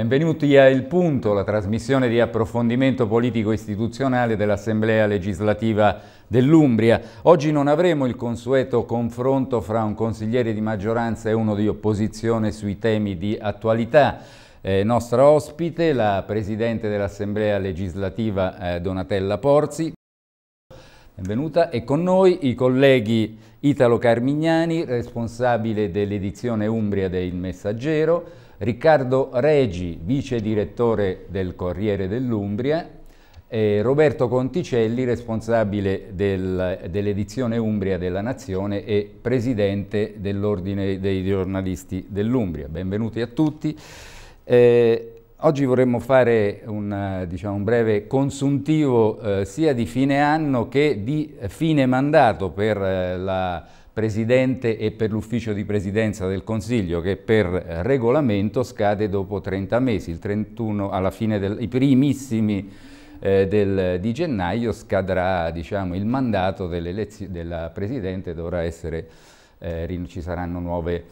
Benvenuti a Il Punto, la trasmissione di approfondimento politico istituzionale dell'Assemblea legislativa dell'Umbria. Oggi non avremo il consueto confronto fra un consigliere di maggioranza e uno di opposizione sui temi di attualità. Eh, nostra ospite, la Presidente dell'Assemblea legislativa eh, Donatella Porzi, benvenuta. E con noi i colleghi Italo Carmignani, responsabile dell'edizione Umbria del Messaggero, Riccardo Regi, vice direttore del Corriere dell'Umbria, e Roberto Conticelli, responsabile del, dell'edizione Umbria della Nazione e presidente dell'Ordine dei giornalisti dell'Umbria. Benvenuti a tutti. Eh, Oggi vorremmo fare un, eh, diciamo, un breve consuntivo eh, sia di fine anno che di eh, fine mandato per eh, la Presidente e per l'Ufficio di Presidenza del Consiglio che per eh, regolamento scade dopo 30 mesi, 31, alla fine dei primissimi eh, del, di gennaio scadrà diciamo, il mandato della Presidente, dovrà essere, ci saranno nuove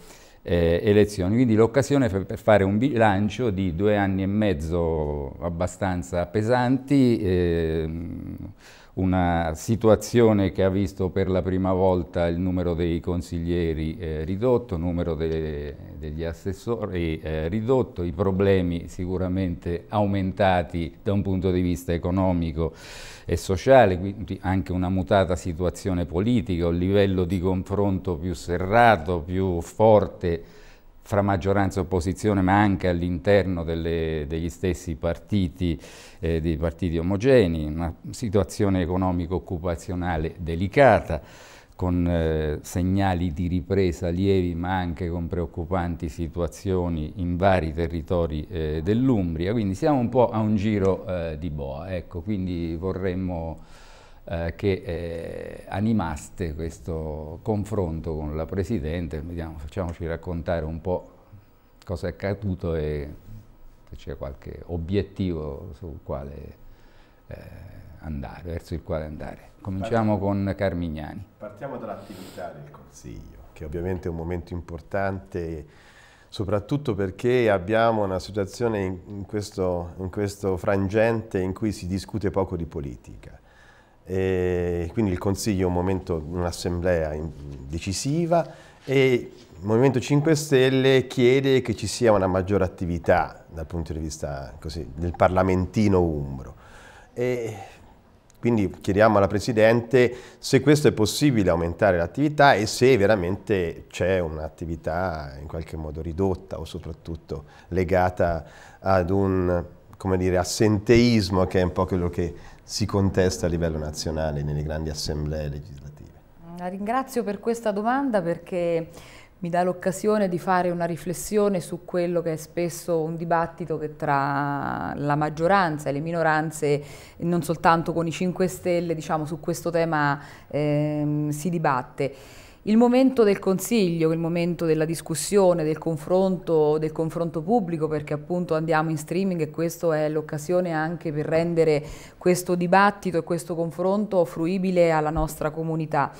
eh, elezioni. Quindi l'occasione per fare un bilancio di due anni e mezzo abbastanza pesanti, eh, una situazione che ha visto per la prima volta il numero dei consiglieri eh, ridotto, il numero de degli assessori eh, ridotto, i problemi sicuramente aumentati da un punto di vista economico e sociale, quindi anche una mutata situazione politica, un livello di confronto più serrato, più forte fra maggioranza e opposizione, ma anche all'interno degli stessi partiti, eh, dei partiti omogenei, una situazione economico-occupazionale delicata, con eh, segnali di ripresa lievi ma anche con preoccupanti situazioni in vari territori eh, dell'Umbria, quindi siamo un po' a un giro eh, di boa, ecco, quindi vorremmo eh, che eh, animaste questo confronto con la Presidente. Vediamo, facciamoci raccontare un po' cosa è accaduto e se c'è qualche obiettivo sul quale eh, andare, verso il quale andare. Cominciamo partiamo, con Carmignani. Partiamo dall'attività del Consiglio, che ovviamente è un momento importante, soprattutto perché abbiamo una situazione in, questo, in questo frangente in cui si discute poco di politica. E quindi il Consiglio è un momento, un'assemblea decisiva e il Movimento 5 Stelle chiede che ci sia una maggiore attività dal punto di vista così, del parlamentino umbro. E quindi chiediamo alla Presidente se questo è possibile aumentare l'attività e se veramente c'è un'attività in qualche modo ridotta o soprattutto legata ad un dire, assenteismo che è un po' quello che si contesta a livello nazionale nelle grandi assemblee legislative? La ringrazio per questa domanda perché mi dà l'occasione di fare una riflessione su quello che è spesso un dibattito che tra la maggioranza e le minoranze, non soltanto con i 5 Stelle, diciamo, su questo tema ehm, si dibatte. Il momento del consiglio, il momento della discussione, del confronto, del confronto pubblico, perché appunto andiamo in streaming e questa è l'occasione anche per rendere questo dibattito e questo confronto fruibile alla nostra comunità.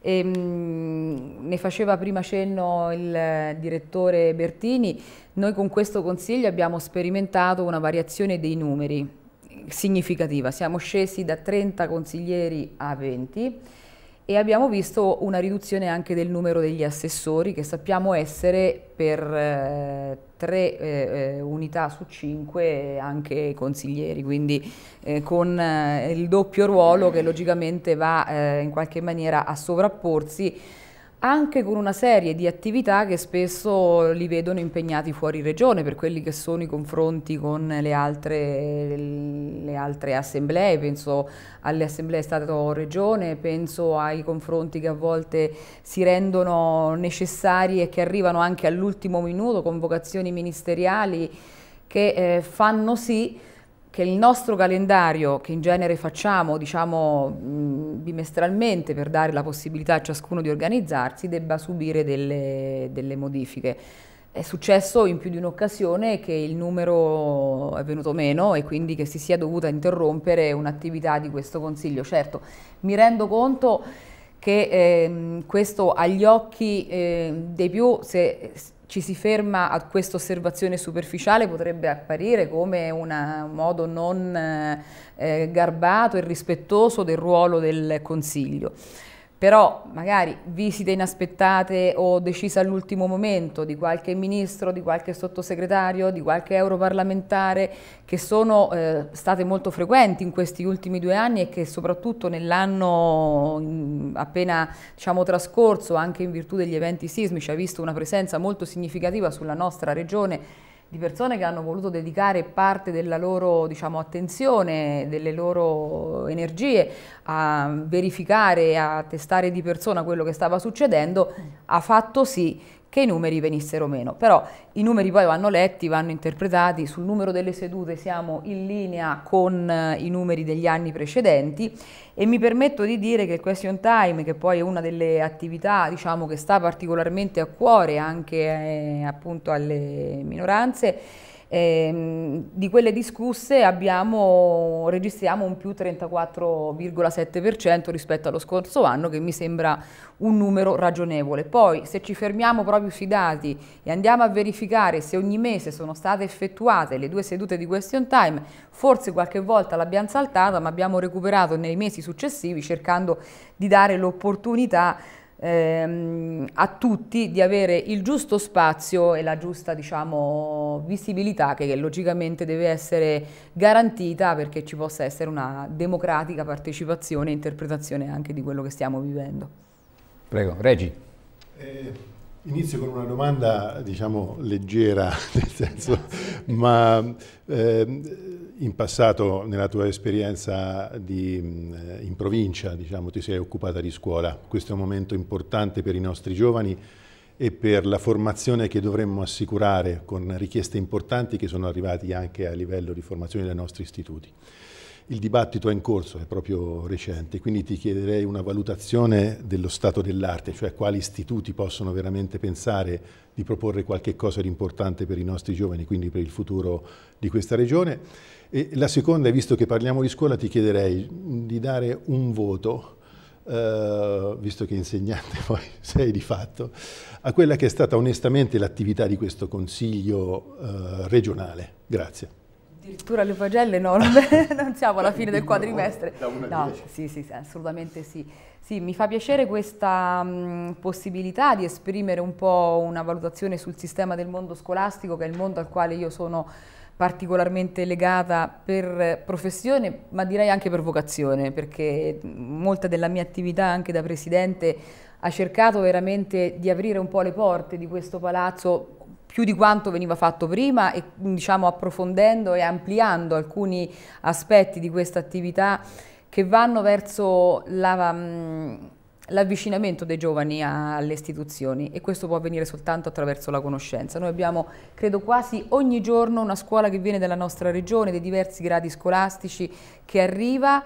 E, ehm, mh, ne faceva prima cenno il direttore Bertini, noi con questo consiglio abbiamo sperimentato una variazione dei numeri significativa, siamo scesi da 30 consiglieri a 20 e abbiamo visto una riduzione anche del numero degli assessori che sappiamo essere per eh, tre eh, eh unità su cinque eh, anche consiglieri, quindi eh, con eh, il doppio ruolo che logicamente va in qualche maniera a sovrapporsi anche con una serie di attività che spesso li vedono impegnati fuori regione per quelli che sono i confronti con le altre, le altre assemblee, penso alle assemblee Stato-Regione, penso ai confronti che a volte si rendono necessari e che arrivano anche all'ultimo minuto, convocazioni ministeriali che eh, fanno sì che il nostro calendario, che in genere facciamo diciamo, mm, bimestralmente per dare la possibilità a ciascuno di organizzarsi, debba subire delle, delle modifiche. È successo in più di un'occasione che il numero è venuto meno e quindi che si sia dovuta interrompere un'attività di questo Consiglio. Certo, mi rendo conto che ehm, questo agli occhi eh, dei più, se ci si ferma a questa osservazione superficiale potrebbe apparire come una, un modo non eh, garbato e rispettoso del ruolo del Consiglio però magari visite inaspettate o decise all'ultimo momento di qualche ministro, di qualche sottosegretario, di qualche europarlamentare che sono eh, state molto frequenti in questi ultimi due anni e che soprattutto nell'anno mm, appena diciamo, trascorso, anche in virtù degli eventi sismici, ha visto una presenza molto significativa sulla nostra regione di persone che hanno voluto dedicare parte della loro diciamo, attenzione, delle loro energie a verificare, a testare di persona quello che stava succedendo, ha fatto sì che i numeri venissero meno. Però i numeri poi vanno letti, vanno interpretati, sul numero delle sedute siamo in linea con eh, i numeri degli anni precedenti e mi permetto di dire che il question time, che poi è una delle attività diciamo, che sta particolarmente a cuore anche eh, appunto alle minoranze, Ehm, di quelle discusse abbiamo, registriamo un più 34,7% rispetto allo scorso anno che mi sembra un numero ragionevole. Poi se ci fermiamo proprio sui dati e andiamo a verificare se ogni mese sono state effettuate le due sedute di question time, forse qualche volta l'abbiamo saltata ma abbiamo recuperato nei mesi successivi cercando di dare l'opportunità ehm, a tutti di avere il giusto spazio e la giusta diciamo, visibilità che logicamente deve essere garantita perché ci possa essere una democratica partecipazione e interpretazione anche di quello che stiamo vivendo. Prego, Regi. Eh Inizio con una domanda, diciamo, leggera, nel senso, ma eh, in passato, nella tua esperienza di, in provincia, diciamo, ti sei occupata di scuola. Questo è un momento importante per i nostri giovani e per la formazione che dovremmo assicurare con richieste importanti che sono arrivate anche a livello di formazione dei nostri istituti. Il dibattito è in corso, è proprio recente, quindi ti chiederei una valutazione dello stato dell'arte, cioè quali istituti possono veramente pensare di proporre qualche cosa di importante per i nostri giovani, quindi per il futuro di questa regione. E la seconda, visto che parliamo di scuola, ti chiederei di dare un voto Uh, visto che insegnante poi sei di fatto, a quella che è stata onestamente l'attività di questo Consiglio uh, regionale. Grazie. Addirittura le pagelle no, non siamo alla fine del quadrimestre. No, sì, sì, assolutamente sì. Sì, mi fa piacere questa mh, mm, possibilità di esprimere un po' una valutazione sul sistema del mondo scolastico, che è il mondo al quale io sono particolarmente legata per professione, ma direi anche per vocazione, perché mm, molta della mia attività anche da presidente ha cercato veramente di aprire un po' le porte di questo palazzo più di quanto veniva fatto prima e diciamo approfondendo e ampliando alcuni aspetti di questa attività che vanno verso mm, l'avvicinamento dei giovani alle istituzioni e questo può avvenire soltanto attraverso la conoscenza. Noi abbiamo, credo, quasi ogni giorno una scuola che viene dalla nostra regione, dei diversi gradi scolastici, che arriva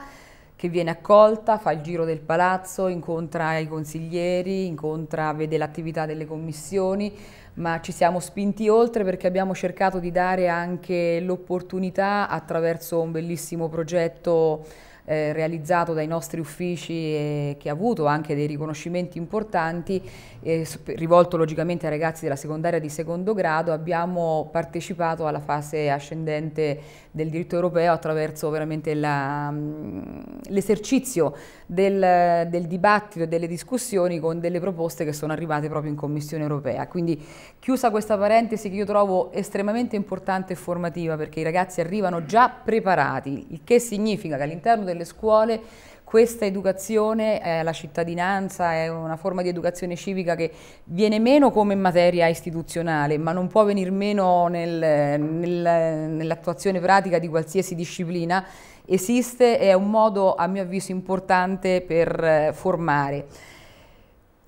che viene accolta, fa il giro del palazzo, incontra i consiglieri, incontra, vede l'attività delle commissioni, ma ci siamo spinti oltre perché abbiamo cercato di dare anche l'opportunità attraverso un bellissimo progetto eh, realizzato dai nostri uffici e che ha avuto anche dei riconoscimenti importanti, eh, rivolto logicamente ai ragazzi della secondaria di secondo grado, abbiamo partecipato alla fase ascendente del diritto europeo attraverso veramente mm, l'esercizio del, del dibattito e delle discussioni con delle proposte che sono arrivate proprio in Commissione europea. Quindi chiusa questa parentesi che io trovo estremamente importante e formativa perché i ragazzi arrivano già preparati, il che significa che all'interno del delle scuole questa educazione alla eh, cittadinanza è una forma di educazione civica che viene meno come materia istituzionale, ma non può venir meno nel, nel, nell'attuazione pratica di qualsiasi disciplina. Esiste, e è un modo a mio avviso importante per eh, formare.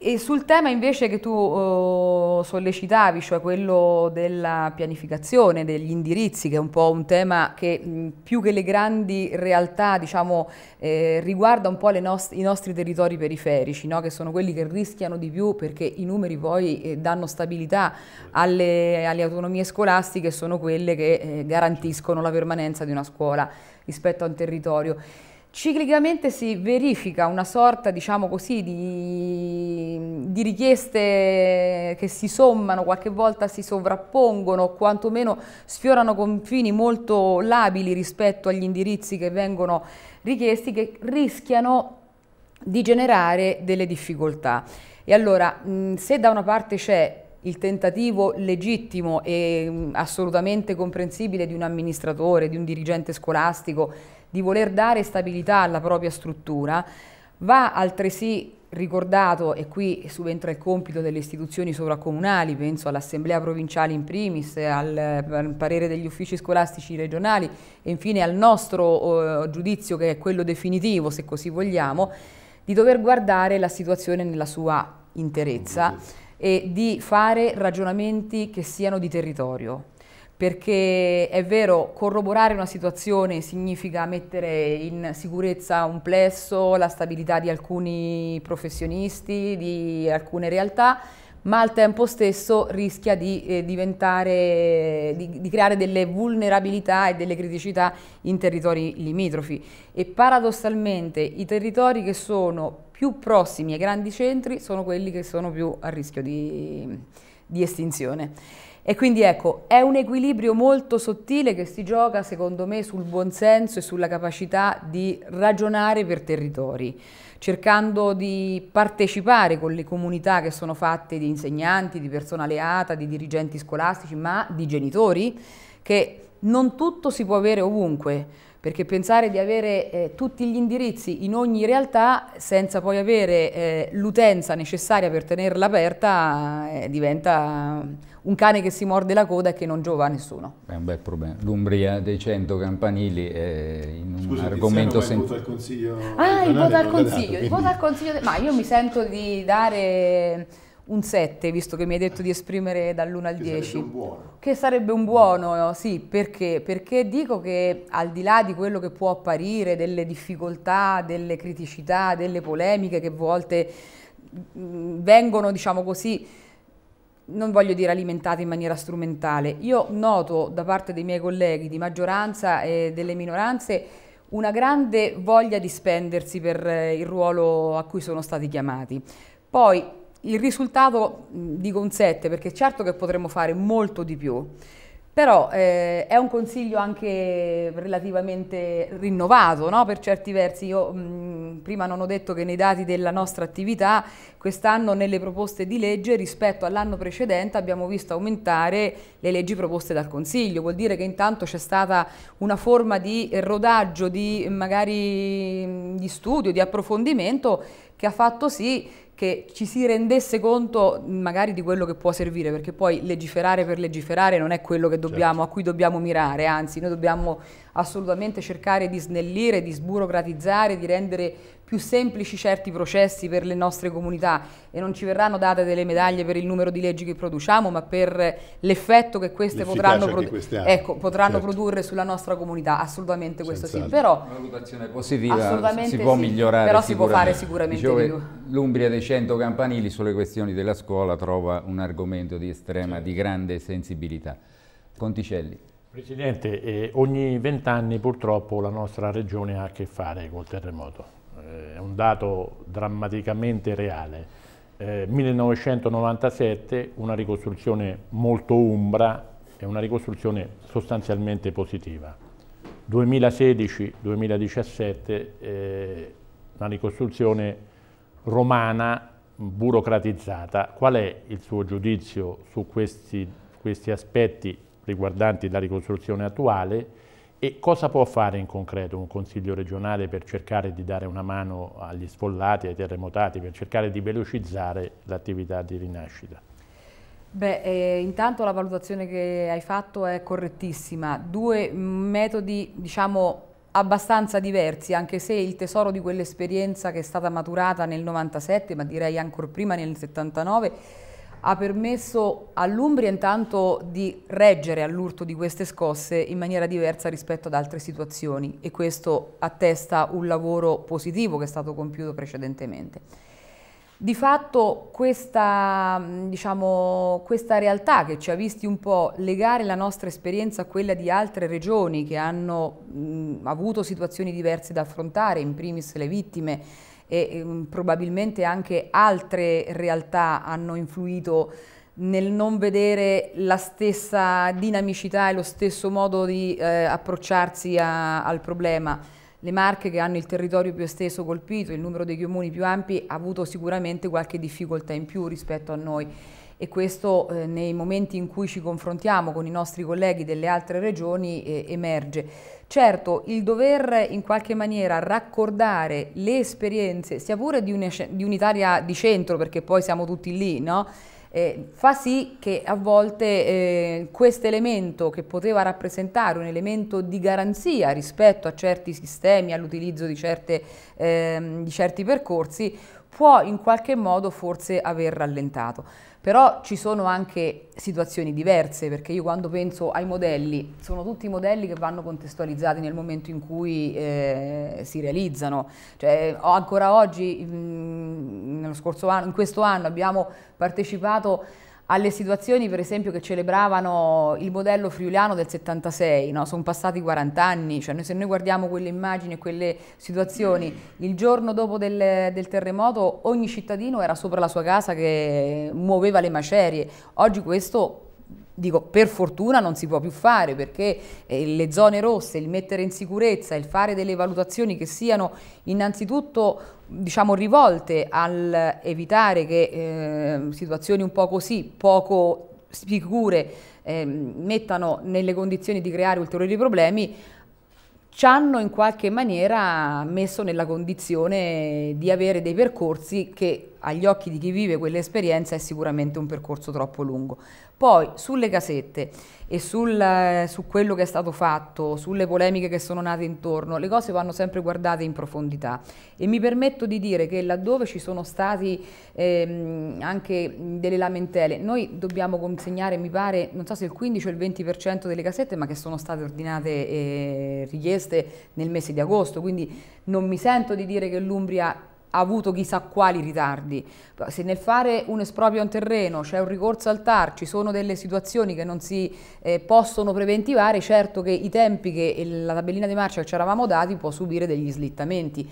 E sul tema invece che tu uh, sollecitavi, cioè quello della pianificazione, degli indirizzi, che è un po' un tema che mh, più che le grandi realtà diciamo, eh, riguarda un po' nost i nostri territori periferici, no? che sono quelli che rischiano di più perché i numeri poi eh, danno stabilità alle, alle, autonomie scolastiche, sono quelle che eh, garantiscono la permanenza di una scuola rispetto a un territorio. Ciclicamente si verifica una sorta, diciamo così, di, di, richieste che si sommano, qualche volta si sovrappongono, quantomeno sfiorano confini molto labili rispetto agli indirizzi che vengono richiesti, che rischiano di generare delle difficoltà. E allora, se da una parte c'è il tentativo legittimo e assolutamente comprensibile di un amministratore, di un dirigente scolastico, di voler dare stabilità alla propria struttura, va altresì ricordato, e qui subentra il compito delle istituzioni sovracomunali, penso all'Assemblea provinciale in primis, al, al, parere degli uffici scolastici regionali e infine al nostro eh, giudizio che è quello definitivo, se così vogliamo, di dover guardare la situazione nella sua interezza e di fare ragionamenti che siano di territorio perché è vero, corroborare una situazione significa mettere in sicurezza un plesso, la stabilità di alcuni professionisti, di alcune realtà, ma al tempo stesso rischia di, eh, di, di creare delle vulnerabilità e delle criticità in territori limitrofi. E paradossalmente i territori che sono più prossimi ai grandi centri sono quelli che sono più a rischio di, di estinzione. E quindi ecco, è un equilibrio molto sottile che si gioca secondo me sul buonsenso e sulla capacità di ragionare per territori, cercando di partecipare con le comunità che sono fatte di insegnanti, di persona leata, di dirigenti scolastici, ma di genitori, che non tutto si può avere ovunque, perché pensare di avere eh, tutti gli indirizzi in ogni realtà senza poi avere eh, l'utenza necessaria per tenerla aperta eh, diventa un cane che si morde la coda e che non giova a nessuno. È un bel problema. L'Umbria dei 100 campanili è in un Scusa, argomento sempre... al consiglio... Ah, il voto al consiglio, il voto al consiglio... Ma io mi sento di dare un 7, visto che mi hai detto di esprimere dall'1 al 10. che Sarebbe un buono. Che sarebbe un buono, sì, perché? Perché dico che al di là di quello che può apparire, delle difficoltà, delle criticità, delle polemiche che a volte mm, vengono, diciamo così, non voglio dire alimentate in maniera strumentale. Io noto da parte dei miei colleghi di maggioranza e delle minoranze una grande voglia di spendersi per eh, il ruolo a cui sono stati chiamati. Poi il risultato dico un 7 perché certo che potremmo fare molto di più. Però eh, è un consiglio anche relativamente rinnovato, no? per certi versi. Io mh, mm, prima non ho detto che nei dati della nostra attività quest'anno nelle proposte di legge rispetto all'anno precedente abbiamo visto aumentare le leggi proposte dal Consiglio. Vuol dire che intanto c'è stata una forma di rodaggio, di magari mm, di studio, di approfondimento che ha fatto sì che ci si rendesse conto mm, magari di quello che può servire, perché poi legiferare per legiferare non è quello dobbiamo, certo. a cui dobbiamo mirare, anzi noi dobbiamo assolutamente cercare di snellire, di sburocratizzare, di rendere più semplici certi processi per le nostre comunità e non ci verranno date delle medaglie per il numero di leggi che produciamo, ma per l'effetto che queste potranno, produ queste ecco, potranno certo. produrre sulla nostra comunità. Assolutamente questo Senza sì. Però, Una valutazione positiva si può sì, migliorare. Però si può fare sicuramente Dicevo, più. L'Umbria dei 100 campanili sulle questioni della scuola trova un argomento di estrema, certo. di grande sensibilità. Conticelli. Presidente, eh, ogni vent'anni purtroppo la nostra regione ha a che fare col terremoto. Eh, è un dato drammaticamente reale. Eh, 1997 una ricostruzione molto umbra e una ricostruzione sostanzialmente positiva. 2016-2017 eh, una ricostruzione romana burocratizzata. Qual è il suo giudizio su questi, questi aspetti riguardanti la ricostruzione attuale? E cosa può fare in concreto un Consiglio regionale per cercare di dare una mano agli sfollati, ai terremotati, per cercare di velocizzare l'attività di rinascita? Beh, eh, intanto la valutazione che hai fatto è correttissima. Due metodi, diciamo, abbastanza diversi, anche se il tesoro di quell'esperienza che è stata maturata nel 97, ma direi ancora prima nel 79, ha permesso all'Umbria intanto di reggere all'urto di queste scosse in maniera diversa rispetto ad altre situazioni e questo attesta un lavoro positivo che è stato compiuto precedentemente. Di fatto questa, diciamo, questa realtà che ci ha visti un po' legare la nostra esperienza a quella di altre regioni che hanno mh, avuto situazioni diverse da affrontare, in primis le vittime, e ehm, probabilmente anche altre realtà hanno influito nel non vedere la stessa dinamicità e lo stesso modo di eh, approcciarsi a, al problema. Le Marche che hanno il territorio più esteso colpito, il numero dei comuni più ampi, ha avuto sicuramente qualche difficoltà in più rispetto a noi e questo eh, nei momenti in cui ci confrontiamo con i nostri colleghi delle altre regioni eh, emerge. Certo, il dover in qualche maniera raccordare le esperienze, sia pure di, un, di un'Italia di centro, perché poi siamo tutti lì, no? Eh, fa sì che a volte eh, questo elemento che poteva rappresentare un elemento di garanzia rispetto a certi sistemi, all'utilizzo di, eh, di certi percorsi, può in qualche modo forse aver rallentato. Però ci sono anche situazioni diverse, perché io quando penso ai modelli, sono tutti modelli che vanno contestualizzati nel momento in cui eh, si realizzano. Cioè, ancora oggi, mh, mm, nello scorso anno, in questo anno, abbiamo partecipato alle situazioni per esempio che celebravano il modello friuliano del 76, no? sono passati 40 anni, cioè noi, se noi guardiamo quelle immagini e quelle situazioni, il giorno dopo del, del, terremoto ogni cittadino era sopra la sua casa che muoveva le macerie, oggi questo dico per fortuna non si può più fare perché eh, le zone rosse, il mettere in sicurezza, il fare delle valutazioni che siano innanzitutto diciamo rivolte al evitare che eh, situazioni un po' così, poco sicure, eh, mettano nelle condizioni di creare ulteriori problemi, ci hanno in qualche maniera messo nella condizione di avere dei percorsi che agli occhi di chi vive quell'esperienza è sicuramente un percorso troppo lungo. Poi sulle casette e sul, eh, su quello che è stato fatto, sulle polemiche che sono nate intorno, le cose vanno sempre guardate in profondità e mi permetto di dire che laddove ci sono stati ehm, anche delle lamentele, noi dobbiamo consegnare, mi pare, non so se il 15 o il 20% delle casette, ma che sono state ordinate e richieste nel mese di agosto, quindi non mi sento di dire che l'Umbria ha avuto chissà quali ritardi. Se nel fare un esproprio a un terreno c'è un ricorso al TAR, ci sono delle situazioni che non si eh, possono preventivare, certo che i tempi che la tabellina di marcia che ci eravamo dati può subire degli slittamenti.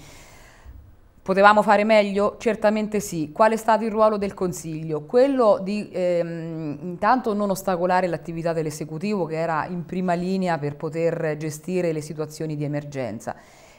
Potevamo fare meglio? Certamente sì. Qual è stato il ruolo del Consiglio? Quello di ehm, intanto non ostacolare l'attività dell'esecutivo che era in prima linea per poter gestire le situazioni di emergenza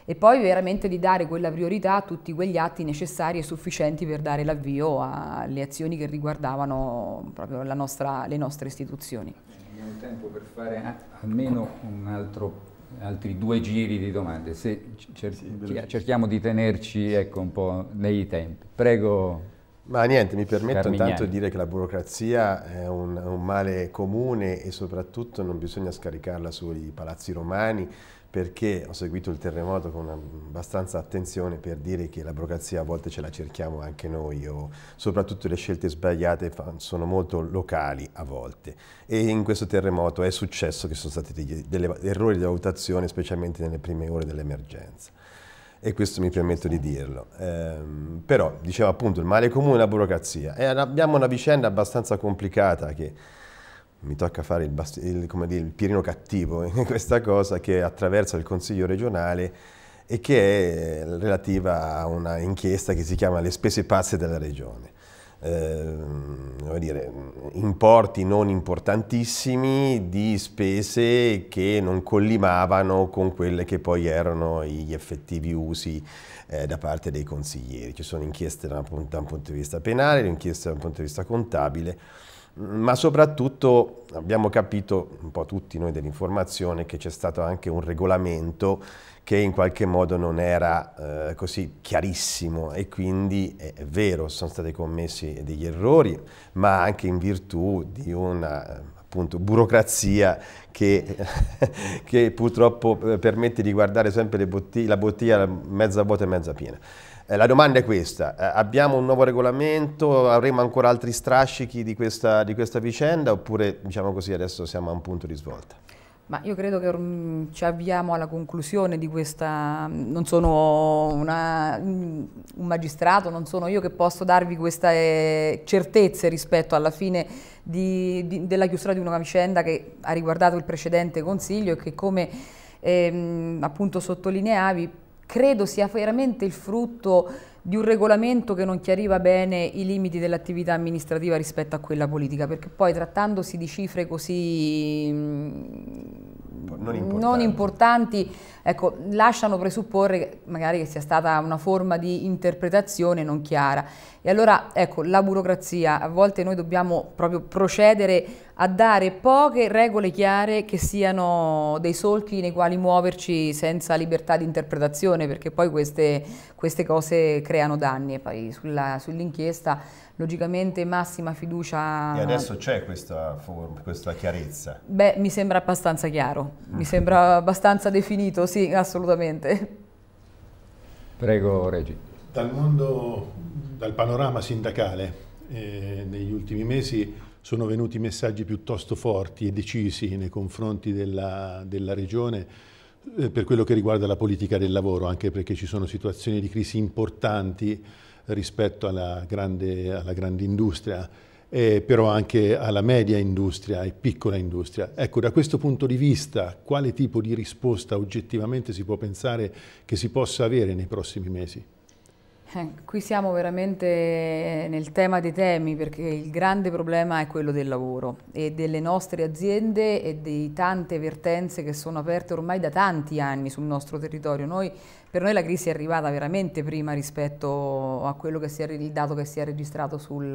e poi veramente di dare quella priorità a tutti quegli atti necessari e sufficienti per dare l'avvio alle azioni che riguardavano proprio nostra, le nostre istituzioni. Abbiamo tempo per fare almeno un altro altri due giri di domande, se cer sì, cerchiamo di tenerci ecco, un po' nei tempi. Prego. Ma niente, mi permetto Carmignani. intanto di dire che la burocrazia è un, un male comune e soprattutto non bisogna scaricarla sui palazzi romani, perché ho seguito il terremoto con abbastanza attenzione per dire che la burocrazia a volte ce la cerchiamo anche noi o soprattutto le scelte sbagliate sono molto locali a volte e in questo terremoto è successo che sono stati degli, degli errori di valutazione specialmente nelle prime ore dell'emergenza e questo mi permetto di dirlo. Ehm, però, dicevo appunto, il male comune è la burocrazia e abbiamo una vicenda abbastanza complicata che mi tocca fare il, bast- il, dire, il pirino cattivo in questa cosa che attraversa il Consiglio regionale e che è relativa a una inchiesta che si chiama Le spese pazze della regione. Eh, dire, importi non importantissimi di spese che non collimavano con quelle che poi erano gli effettivi usi eh, da parte dei consiglieri. Ci sono inchieste da un, da un punto di vista penale, inchieste da un punto di vista contabile ma soprattutto abbiamo capito, un po' tutti noi dell'informazione, che c'è stato anche un regolamento che in qualche modo non era eh, così chiarissimo e quindi è, è, vero, sono stati commessi degli errori, ma anche in virtù di una eh, appunto burocrazia che, che purtroppo eh, permette di guardare sempre bottiglie, la bottiglia mezza vuota e mezza piena. Eh, la domanda è questa, eh, abbiamo un nuovo regolamento, avremo ancora altri strascichi di questa, di questa vicenda oppure diciamo così adesso siamo a un punto di svolta? Ma io credo che ci avviamo alla conclusione di questa, non sono una, un magistrato, non sono io che posso darvi queste certezze rispetto alla fine di, di, della chiusura di una vicenda che ha riguardato il precedente Consiglio e che come ehm, appunto sottolineavi credo sia veramente il frutto di un regolamento che non chiariva bene i limiti dell'attività amministrativa rispetto a quella politica, perché poi trattandosi di cifre così mm, non importanti, non importanti ecco, lasciano presupporre che magari che sia stata una forma di interpretazione non chiara. E allora ecco, la burocrazia, a volte noi dobbiamo proprio procedere a dare poche regole chiare che siano dei solchi nei quali muoverci senza libertà di interpretazione, perché poi queste, queste cose creano danni e poi sull'inchiesta logicamente massima fiducia. E adesso c'è questa, questa, chiarezza? Beh, mi sembra abbastanza chiaro, mi mm. sembra abbastanza definito, sì, assolutamente. Prego Regi. Dal mondo, dal panorama sindacale, eh, negli ultimi mesi sono venuti messaggi piuttosto forti e decisi nei confronti della, della regione eh, per quello che riguarda la politica del lavoro, anche perché ci sono situazioni di crisi importanti rispetto alla grande, alla grande industria, eh, però anche alla media industria e piccola industria. Ecco, da questo punto di vista, quale tipo di risposta oggettivamente si può pensare che si possa avere nei prossimi mesi? Eh, qui siamo veramente nel tema dei temi perché il grande problema è quello del lavoro e delle nostre aziende e di tante vertenze che sono aperte ormai da tanti anni sul nostro territorio. Noi per noi la crisi è arrivata veramente prima rispetto a quello che si è, il dato che si è registrato sul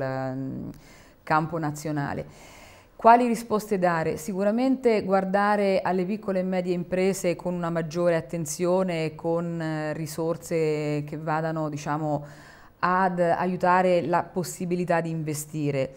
campo nazionale. Quali risposte dare? Sicuramente guardare alle piccole e medie imprese con una maggiore attenzione e con eh, risorse che vadano diciamo, ad aiutare la possibilità di investire.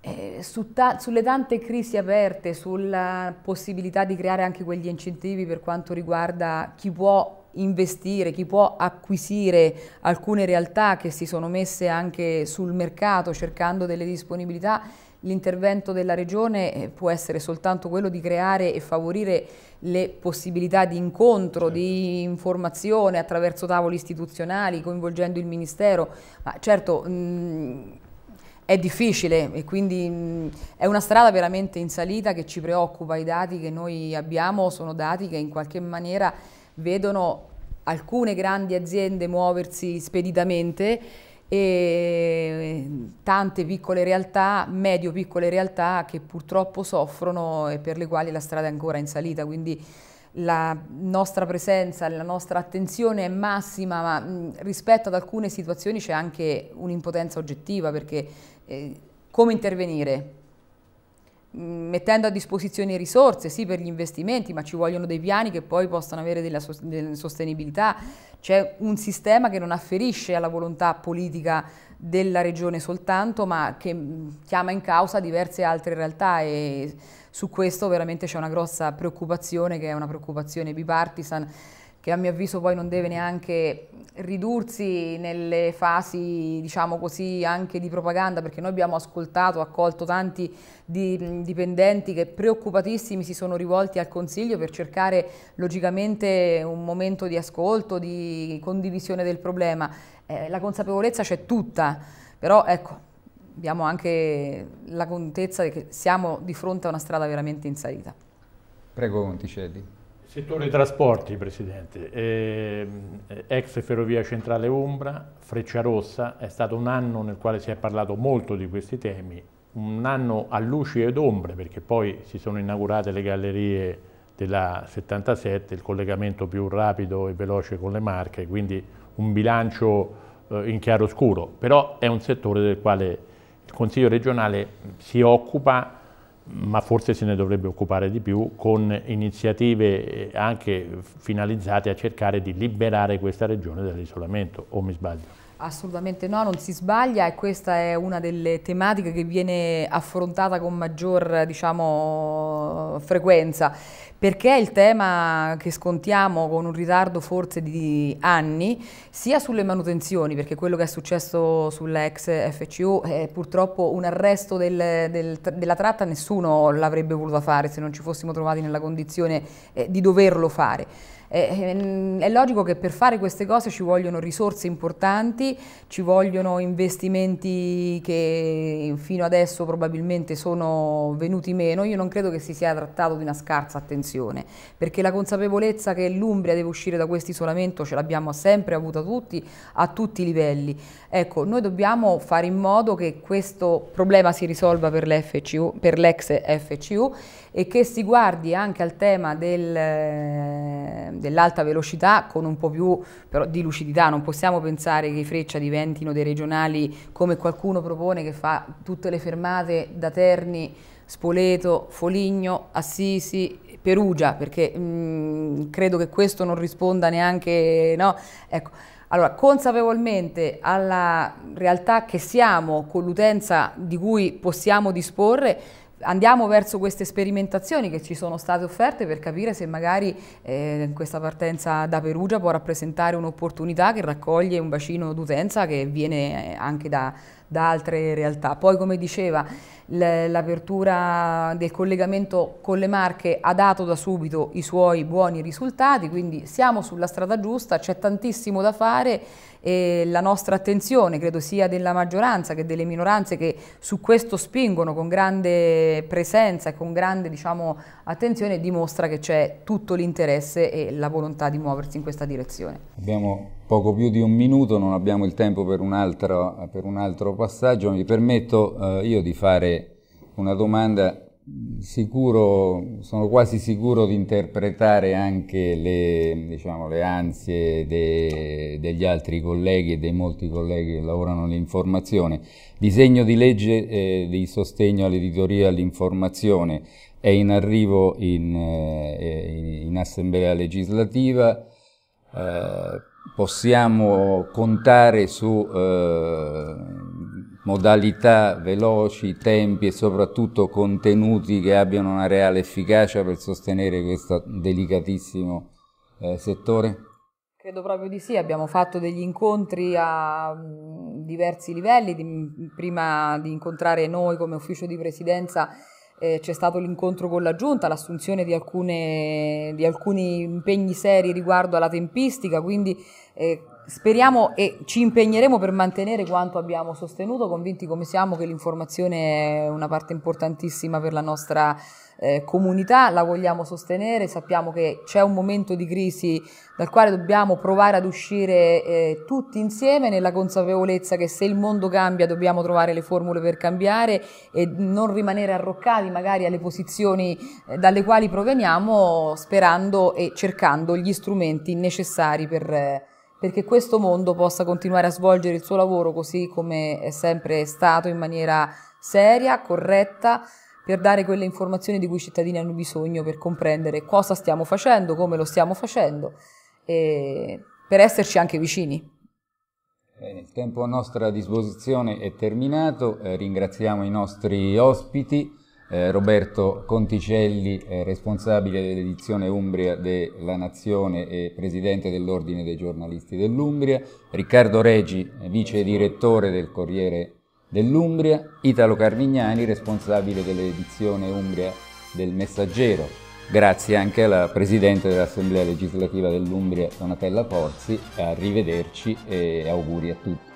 Eh, su ta sulle tante crisi aperte, sulla possibilità di creare anche quegli incentivi per quanto riguarda chi può investire, chi può acquisire alcune realtà che si sono messe anche sul mercato cercando delle disponibilità, l'intervento della Regione eh, può essere soltanto quello di creare e favorire le possibilità di incontro, certo. di informazione attraverso tavoli istituzionali, coinvolgendo il Ministero, ma certo... Mh, mm, è difficile e quindi mh, mm, è una strada veramente in salita che ci preoccupa, i dati che noi abbiamo sono dati che in qualche maniera vedono alcune grandi aziende muoversi speditamente e tante piccole realtà, medio-piccole realtà che purtroppo soffrono e per le quali la strada è ancora in salita, quindi la nostra presenza, la nostra attenzione è massima, ma rispetto ad alcune situazioni c'è anche un'impotenza oggettiva perché eh, come intervenire? Mm, mettendo a disposizione risorse, sì, per gli investimenti, ma ci vogliono dei piani che poi possano avere della, sostenibilità. C'è un sistema che non afferisce alla volontà politica della regione soltanto, ma che mm, chiama in causa diverse altre realtà e su questo veramente c'è una grossa preoccupazione, che è una preoccupazione bipartisan, che a mio avviso poi non deve neanche ridursi nelle fasi, diciamo così, anche di propaganda, perché noi abbiamo ascoltato, accolto tanti di, dipendenti che preoccupatissimi si sono rivolti al Consiglio per cercare logicamente un momento di ascolto, di condivisione del problema. Eh, la consapevolezza c'è tutta, però ecco, abbiamo anche la contezza che siamo di fronte a una strada veramente in salita. Prego Monticelli. Settore trasporti, Presidente. Eh, ex Ferrovia Centrale Umbra, Freccia Rossa, è stato un anno nel quale si è parlato molto di questi temi, un anno a luci ed ombre, perché poi si sono inaugurate le gallerie della 77, il collegamento più rapido e veloce con le Marche, quindi un bilancio eh, in chiaro scuro. Però è un settore del quale il Consiglio regionale si occupa ma forse se ne dovrebbe occupare di più con iniziative eh, anche finalizzate a cercare di liberare questa regione dall'isolamento, o mi sbaglio? Assolutamente no, non si sbaglia e questa è una delle tematiche che viene affrontata con maggior diciamo, frequenza, perché è il tema che scontiamo con un ritardo forse di anni, sia sulle manutenzioni, perché quello che è successo sull'ex FCU è purtroppo un arresto del, del, della tratta, nessuno l'avrebbe voluto fare se non ci fossimo trovati nella condizione eh, di doverlo fare eh, ehm, è logico che per fare queste cose ci vogliono risorse importanti, ci vogliono investimenti che fino adesso probabilmente sono venuti meno. Io non credo che si sia trattato di una scarsa attenzione, perché la consapevolezza che l'Umbria deve uscire da questo isolamento ce l'abbiamo sempre avuta tutti, a tutti i livelli. Ecco, noi dobbiamo fare in modo che questo problema si risolva per l'ex FCU e che si guardi anche al tema del, eh, dell'alta velocità con un po' più però, di lucidità. Non possiamo pensare che i Freccia diventino dei regionali come qualcuno propone che fa tutte le fermate da Terni, Spoleto, Foligno, Assisi, Perugia, perché mh, mm, credo che questo non risponda neanche... No? Ecco. Allora, consapevolmente alla realtà che siamo, con l'utenza di cui possiamo disporre, andiamo verso queste sperimentazioni che ci sono state offerte per capire se magari eh, questa partenza da Perugia può rappresentare un'opportunità che raccoglie un bacino d'utenza che viene eh, anche da, da altre realtà. Poi come diceva l'apertura del collegamento con le marche ha dato da subito i suoi buoni risultati, quindi siamo sulla strada giusta, c'è tantissimo da fare, e la nostra attenzione, credo sia della maggioranza che delle minoranze che su questo spingono con grande presenza e con grande diciamo, attenzione, dimostra che c'è tutto l'interesse e la volontà di muoversi in questa direzione. Abbiamo poco più di un minuto, non abbiamo il tempo per un altro, per un altro passaggio, mi permetto eh, io di fare una domanda sicuro, sono quasi sicuro di interpretare anche le, diciamo, le ansie de, degli altri colleghi e dei molti colleghi che lavorano nell'informazione. Disegno di legge eh, di sostegno all'editoria e all'informazione è in arrivo in, eh, eh, in assemblea legislativa. Eh, possiamo contare su eh, modalità veloci, tempi e soprattutto contenuti che abbiano una reale efficacia per sostenere questo delicatissimo eh, settore? Credo proprio di sì, abbiamo fatto degli incontri a mm, diversi livelli, di, prima di incontrare noi come ufficio di presidenza eh, c'è stato l'incontro con la giunta, l'assunzione di, alcune, di, alcuni impegni seri riguardo alla tempistica, quindi eh, Speriamo e ci impegneremo per mantenere quanto abbiamo sostenuto, convinti come siamo che l'informazione è una parte importantissima per la nostra eh, comunità, la vogliamo sostenere, sappiamo che c'è un momento di crisi dal quale dobbiamo provare ad uscire eh, tutti insieme nella consapevolezza che se il mondo cambia dobbiamo trovare le formule per cambiare e non rimanere arroccati magari alle posizioni eh, dalle quali proveniamo sperando e cercando gli strumenti necessari per eh, perché questo mondo possa continuare a svolgere il suo lavoro così come è sempre stato in maniera seria, corretta, per dare quelle informazioni di cui i cittadini hanno bisogno per comprendere cosa stiamo facendo, come lo stiamo facendo e per esserci anche vicini. Eh, il tempo a nostra disposizione è terminato, eh, ringraziamo i nostri ospiti. Eh, Roberto Conticelli, eh, responsabile dell'edizione Umbria della Nazione e presidente dell'Ordine dei giornalisti dell'Umbria, Riccardo Regi, eh, vice direttore del Corriere dell'Umbria, Italo Carvignani, responsabile dell'edizione Umbria del Messaggero. Grazie anche alla Presidente dell'Assemblea legislativa dell'Umbria, Donatella Porzi. arrivederci e auguri a tutti.